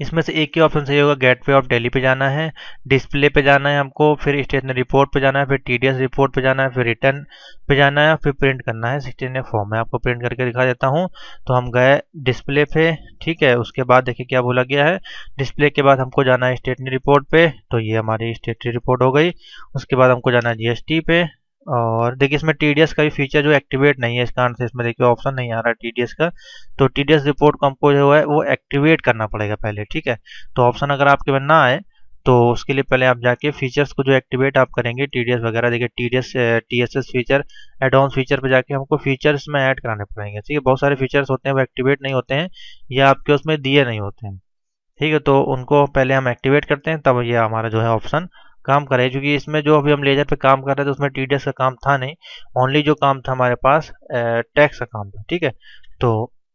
इसमें से एक ही ऑप्शन सही होगा गेटवे ऑफ दिल्ली पे जाना है डिस्प्ले पे जाना है हमको फिर स्टेशनरी रिपोर्ट पे जाना है फिर टीडीएस रिपोर्ट पे जाना है फिर रिटर्न पे जाना है फिर प्रिंट करना है सिक्सटीन ए फॉर्म में आपको प्रिंट करके दिखा देता हूँ तो हम गए डिस्प्ले पे ठीक है उसके बाद देखिए क्या बोला गया है डिस्प्ले के बाद हमको जाना है स्टेटनरी रिपोर्ट पे तो ये हमारी स्टेटनरी रिपोर्ट हो गई उसके बाद हमको जाना है जी पे और देखिए इसमें टीडीएस का भी फीचर जो एक्टिवेट नहीं है इस कारण से इसमें देखिए ऑप्शन नहीं आ रहा टीडीएस का तो टीडीएस रिपोर्ट कम्पो जो है वो एक्टिवेट करना पड़ेगा पहले ठीक है तो ऑप्शन अगर आपके पास ना आए तो उसके लिए पहले आप जाके फीचर्स को जो एक्टिवेट आप करेंगे टीडीएस वगैरह देखिए TDS TSS feature advance feature पर जाके हमको फीचर्स में ऐड कराने पड़ेंगे ठीक है बहुत सारे फीचर्स होते हैं वो एक्टिवेट नहीं होते हैं या आपके उसमें दिए नहीं होते हैं ठीक है तो उनको पहले हम एक्टिवेट करते हैं तब ये हमारा जो है ऑप्शन काम कर रहे हैं क्योंकि इसमें जो अभी हम लेजर पे काम कर रहे थे तो उसमें टीडीएस का काम था नहीं ओनली जो काम था हमारे पास टैक्स का काम था ठीक है तो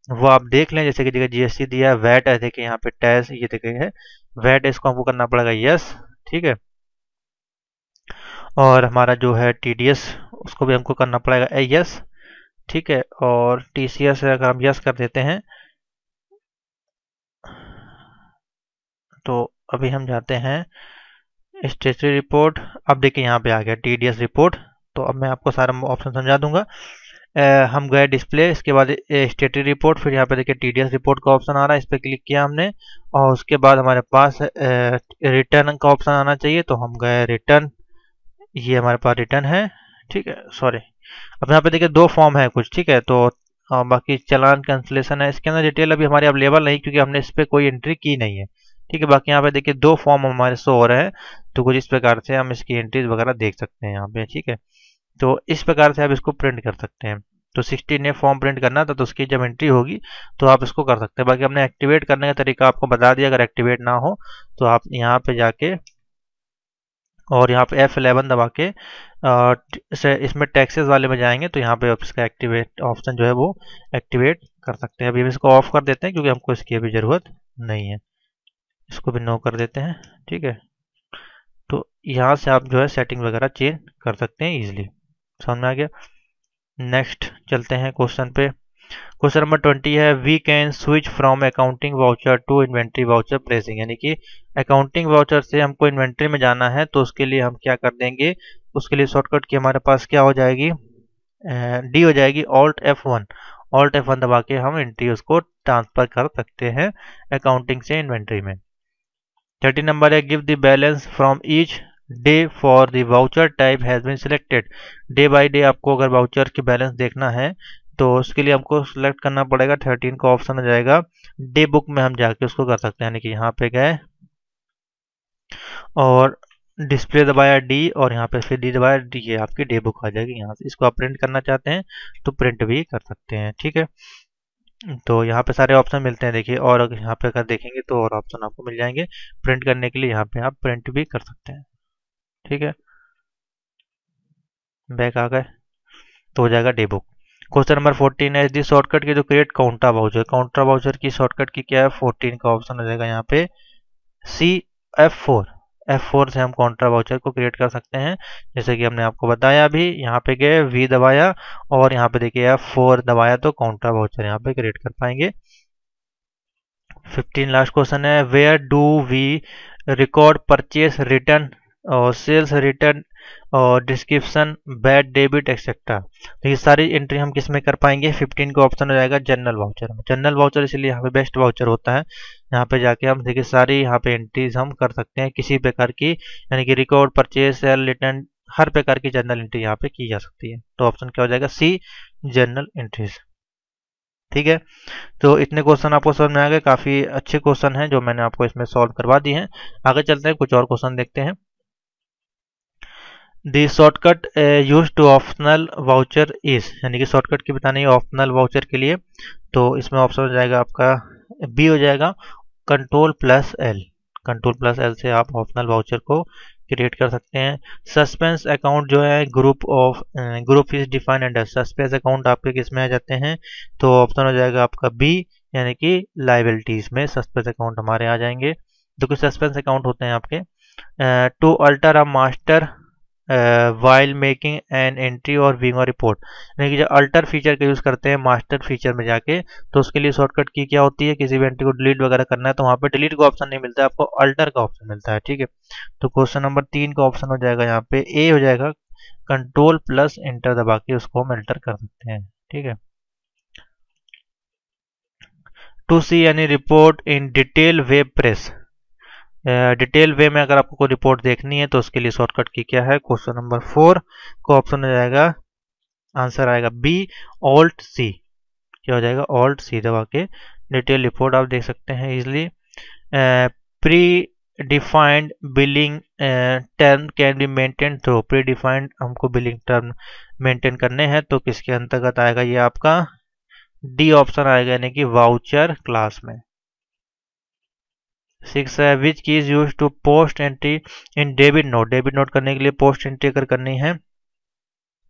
वो आप देख लें जैसे कि देखिए जीएसटी दिया है वैट है देखिए यहाँ पे टैक्स ये देखे है वैट इसको हमको करना पड़ेगा यस ठीक है और हमारा जो है टी उसको भी हमको करना पड़ेगा यस ठीक है और टी सी अगर हम यस कर देते हैं तो अभी हम जाते हैं स्टेटरी रिपोर्ट अब देखिए यहाँ पे आ गया टी रिपोर्ट तो अब मैं आपको सारा ऑप्शन समझा दूंगा ए, हम गए डिस्प्ले इसके बाद स्टेटरी रिपोर्ट फिर यहाँ पे देखिए टी रिपोर्ट का ऑप्शन आ रहा है इस पर क्लिक किया हमने और उसके बाद हमारे पास रिटर्न का ऑप्शन आना चाहिए तो हम गए रिटर्न ये हमारे पास रिटर्न है ठीक है सॉरी अब यहाँ पे देखिए दो फॉर्म है कुछ ठीक है तो बाकी चलान कैंसिलेशन है इसके अंदर डिटेल अभी हमारे अवेलेबल नहीं क्योंकि हमने इस पर कोई एंट्री की नहीं है ठीक है बाकी यहाँ पे देखिए दो फॉर्म हमारे शो हो रहे हैं तो कुछ इस प्रकार से हम इसकी एंट्रीज वगैरह देख सकते हैं यहाँ पे ठीक है तो इस प्रकार से आप इसको प्रिंट कर सकते हैं तो सिक्सटी ने फॉर्म प्रिंट करना था तो उसकी जब एंट्री होगी तो आप इसको कर सकते हैं बाकी हमने एक्टिवेट करने का तरीका आपको बता दिया अगर एक्टिवेट ना हो तो आप यहाँ पे जाके और यहाँ पे F11 दबा के आ, इसमें टैक्सेस वाले में जाएंगे तो यहाँ पे आप इसका एक्टिवेट ऑप्शन जो है वो एक्टिवेट कर सकते हैं अभी हम इसको ऑफ कर देते हैं क्योंकि हमको इसकी अभी ज़रूरत नहीं है इसको भी नो कर देते हैं ठीक है तो यहाँ से आप जो है सेटिंग वगैरह चेंज कर सकते हैं ईजिली समझ में आ गया नेक्स्ट चलते हैं क्वेश्चन पे क्वेश्चन नंबर ट्वेंटी है we can switch from accounting voucher to inventory voucher pressing यानी कि अकाउंटिंग वाउचर से हमको इन्वेंट्री में जाना है तो उसके लिए हम क्या कर देंगे उसके लिए शॉर्टकट की हमारे पास क्या हो जाएगी डी हो जाएगी alt F one alt F one दबा के हम एंट्री उसको ट्रांसफर कर सकते हैं अकाउंटिंग से इन्वेंट्री में थर्टी नंबर है give the balance from each day for the voucher type has been selected day by day आपको अगर वाउचर की बैलेंस देखना है तो उसके लिए हमको सिलेक्ट करना पड़ेगा थर्टीन का ऑप्शन आ जाएगा डे बुक में हम जाके उसको कर सकते हैं यानी कि यहाँ पे गए और डिस्प्ले दबाया डी और यहाँ पे फिर डी दबाया डी ये आपकी डे बुक आ जाएगी यहाँ से इसको आप प्रिंट करना चाहते हैं तो प्रिंट भी कर सकते हैं ठीक है तो यहाँ पे सारे ऑप्शन मिलते हैं देखिए और अगर यहाँ पे अगर देखेंगे तो और ऑप्शन आपको मिल जाएंगे प्रिंट करने के लिए यहाँ पे आप प्रिंट भी कर सकते हैं ठीक है बैक आ गए तो हो जाएगा day book question number fourteen है दी शॉर्टकट की जो create counter voucher counter voucher की शॉर्टकट की क्या है फोर्टीन का ऑप्शन हो जाएगा यहाँ पे सी एफ फोर F4 से हम काउंटर वाउचर को क्रिएट कर सकते हैं जैसे कि हमने आपको बताया अभी यहाँ पे गए V दबाया और यहाँ पे देखिए F4 दबाया तो काउंटर वाउचर यहाँ पे क्रिएट कर पाएंगे 15 लास्ट क्वेश्चन है where do we record purchase return और सेल्स रिटर्न और डिस्क्रिप्शन बैड डेबिट एक्सेट्रा तो ये सारी एंट्री हम किस में कर पाएंगे 15 का ऑप्शन हो जाएगा जनरल वाउचर में जनरल वाउचर इसलिए यहाँ पे बेस्ट वाउचर होता है यहाँ पे जाके हम देखिए सारी यहाँ पे एंट्रीज हम कर सकते हैं किसी प्रकार की यानी कि रिकॉर्ड परचेज सेल रिटर्न हर प्रकार की जनरल एंट्री यहाँ पे की जा सकती है तो ऑप्शन क्या हो जाएगा सी जनरल एंट्रीज ठीक है तो इतने क्वेश्चन आपको समझ में आ गए काफ़ी अच्छे क्वेश्चन हैं जो मैंने आपको इसमें सॉल्व करवा दिए हैं आगे चलते हैं कुछ और क्वेश्चन देखते हैं the shortcut use to optional voucher is यानी कि शॉर्टकट की बताने ऑप्शनल वाउचर के लिए तो इसमें ऑप्शन हो जाएगा आपका बी हो जाएगा control plus L control plus L से आप ऑप्शनल वाउचर को क्रिएट कर सकते हैं सस्पेंस अकाउंट जो है group of group is defined under suspense account आपके किस में आ जाते हैं तो ऑप्शन हो जाएगा आपका बी यानी कि लाइबिलिटीज में सस्पेंस अकाउंट हमारे आ जाएंगे जो कि सस्पेंस अकाउंट होते हैं आपके to alter a master while making an entry or viewing or report यानी कि जब अल्टर फीचर का यूज़ करते हैं मास्टर फीचर में जाके तो उसके लिए शॉर्टकट की क्या होती है किसी भी एंट्री को डिलीट वगैरह करना है तो वहाँ पे डिलीट का ऑप्शन नहीं मिलता है आपको अल्टर का ऑप्शन मिलता है ठीक है तो क्वेश्चन नंबर तीन का ऑप्शन हो जाएगा यहाँ पे ए हो जाएगा कंट्रोल प्लस इंटर दबा के उसको हम अल्टर कर सकते हैं ठीक है टू सी यानी report in detail web press detail way में अगर आपको कोई रिपोर्ट देखनी है तो उसके लिए शॉर्टकट की क्या है क्वेश्चन नंबर फोर को ऑप्शन हो जाएगा आंसर आएगा बी ऑल्ट सी क्या हो जाएगा ऑल्ट सी दवा के डिटेल रिपोर्ट आप देख सकते हैं easily predefined billing term can be maintain through predefined हमको बिलिंग टर्म मेंटेन करने हैं तो किसके अंतर्गत आएगा ये आपका डी ऑप्शन आएगा यानी कि वाउचर क्लास में सिक्स है which key is use to post entry in debit note debit note करने के लिए पोस्ट एंट्री अगर करनी है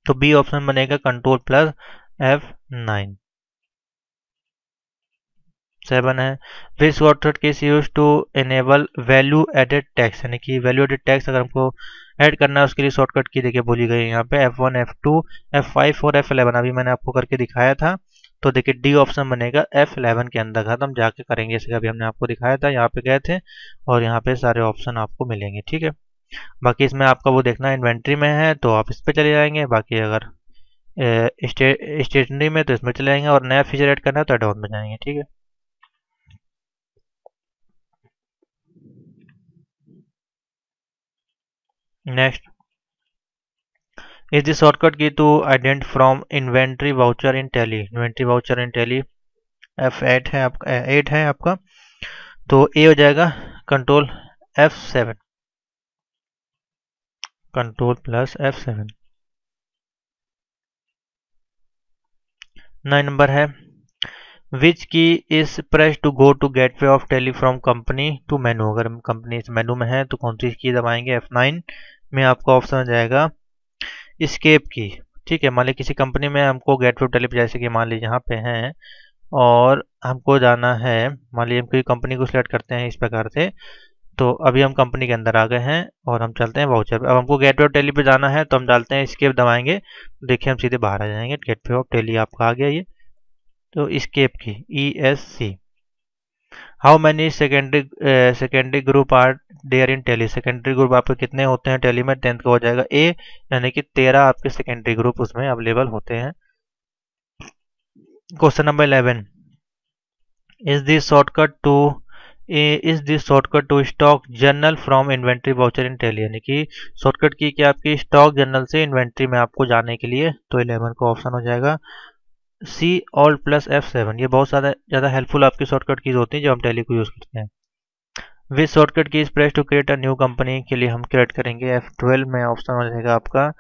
तो बी ऑप्शन बनेगा control plus F nine seven है which shortcut keys use to enable value added tax यानी कि वैल्यू एडेड टैक्स अगर हमको ऐड करना है उसके लिए शॉर्टकट की देखिए बोली गई है यहाँ पे F1, F2, F5 और F11 अभी मैंने आपको करके दिखाया था तो देखिए डी ऑप्शन बनेगा एफ इलेवन के अंदर खत्म जाके करेंगे इसका अभी हमने आपको दिखाया था यहाँ पे गए थे और यहाँ पे सारे ऑप्शन आपको मिलेंगे ठीक है बाकी इसमें आपका वो देखना इन्वेंट्री में है तो आप इस पर चले जाएंगे बाकी अगर स्टेशनरी में तो इसमें चले जाएंगे और नया फीचर एड करना है तो एडॉन में जाएंगे ठीक है next the shortcut key to ident from inventory voucher in Tally inventory voucher in Tally F eight है आपका एट है आपका तो ए हो जाएगा control F seven control plus F seven nine number है which key is press to go to gateway of Tally from company to menu अगर company इस मेनू में है तो कौन सी की दबाएंगे नाइन में आपका ऑप्शन आ जाएगा स्केप की ठीक है मान ली किसी कंपनी में हमको गेट टू टेलीप जैसे कि मान ली यहाँ पे हैं और हमको जाना है मान ली हम कोई कंपनी को सिलेक्ट करते हैं इस प्रकार से तो अभी हम कंपनी के अंदर आ गए हैं और हम चलते हैं वाउचर पे अब हमको गेट वे ऑफ टेली पे जाना है तो हम डालते हैं स्केप दबाएंगे तो देखिए हम सीधे बाहर आ जाएंगे गेट वे ऑफ टेली आपका आ गया ये तो escape key E S C how many secondary secondary group are there in Tally secondary group आपके कितने होते हैं टेली में टेंथ का हो जाएगा ए यानी कि तेरह आपके सेकेंडरी ग्रुप उसमें अवेलेबल होते हैं question number eleven is this shortcut to is this shortcut to stock journal from inventory voucher in Tally यानी कि शॉर्टकट की क्या आपकी स्टॉक जर्नल से इन्वेंट्री में आपको जाने के लिए तो इलेवन का ऑप्शन हो जाएगा C alt plus F seven ये बहुत ज़्यादा ज़्यादा हेल्पफुल आपकी शॉर्टकट कीज़ होती हैं जो हम टेली को यूज़ करते हैं with shortcut keys press to create a new company के लिए हम क्रिएट करेंगे एफ ट्वेल्व में ऑप्शन जाएगा आपका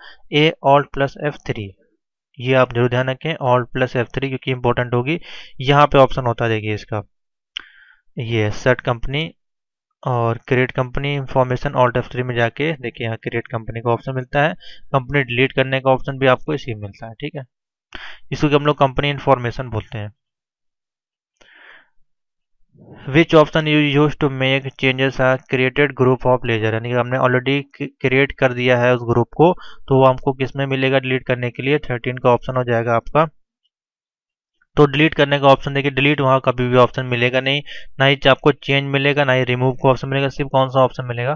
A alt plus F three ये आप जरूर ध्यान रखें ऑल्ट प्लस एफ थ्री क्योंकि इंपॉर्टेंट होगी यहाँ पे ऑप्शन होता देखिए इसका ये सेट कंपनी और create company information alt F three में जाके देखिए यहाँ क्रिएट कंपनी का ऑप्शन मिलता है कंपनी डिलीट करने का ऑप्शन भी आपको इसी में मिलता है ठीक है इसको हम लोग कंपनी इंफॉर्मेशन बोलते हैं which option you use to make changes are created group of ledger यानी कि हमने ऑलरेडी क्रिएट कर दिया है उस ग्रुप को तो वो हमको किस में मिलेगा डिलीट करने के लिए थर्टीन का ऑप्शन हो जाएगा आपका तो डिलीट करने का ऑप्शन देखिए डिलीट वहाँ कभी भी ऑप्शन मिलेगा नहीं ना ही आपको चेंज मिलेगा ना ही रिमूव का ऑप्शन मिलेगा सिर्फ कौन सा ऑप्शन मिलेगा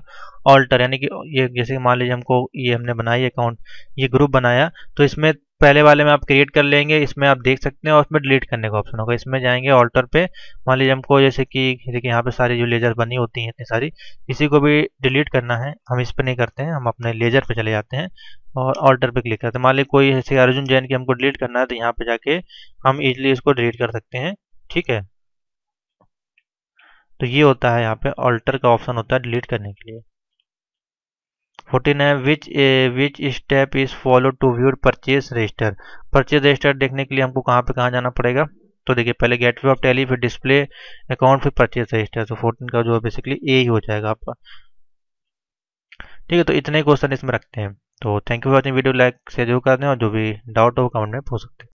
ऑल्टर यानी कि ये जैसे मान लीजिए हमको ये हमने बनाया अकाउंट ये ग्रुप बनाया तो इसमें पहले वाले में आप क्रिएट कर लेंगे इसमें आप देख सकते हैं और उसमें डिलीट करने का ऑप्शन होगा इसमें जाएंगे ऑल्टर पे मान लीजिए हमको जैसे कि देखिए यहाँ पे सारी जो लेजर बनी होती हैं इतनी सारी किसी को भी डिलीट करना है हम इस पर नहीं करते हैं हम अपने लेजर पे चले जाते हैं और ऑल्टर पे क्लिक करते हैं मान लीजिए कोई जैसे अर्जुन जैन की हमको डिलीट करना है तो यहाँ पे जाके हम इजिली इसको डिलीट कर सकते हैं ठीक है तो ये होता है यहाँ पे ऑल्टर का ऑप्शन होता है डिलीट करने के लिए फोर्टीन है which which step is follow to view purchase register purchase register देखने के लिए हमको कहाँ पे कहाँ जाना पड़ेगा तो देखिए पहले गेट वे ऑफ टेली फिर डिस्प्ले अकाउंट फिर परचेज रजिस्टर तो फोर्टीन का जो है बेसिकली ए ही हो जाएगा आपका ठीक है तो इतने क्वेश्चन इसमें रखते हैं तो thank you for watching video like से जो कर दें और जो भी डाउट हो कमेंट में पूछ सकते हैं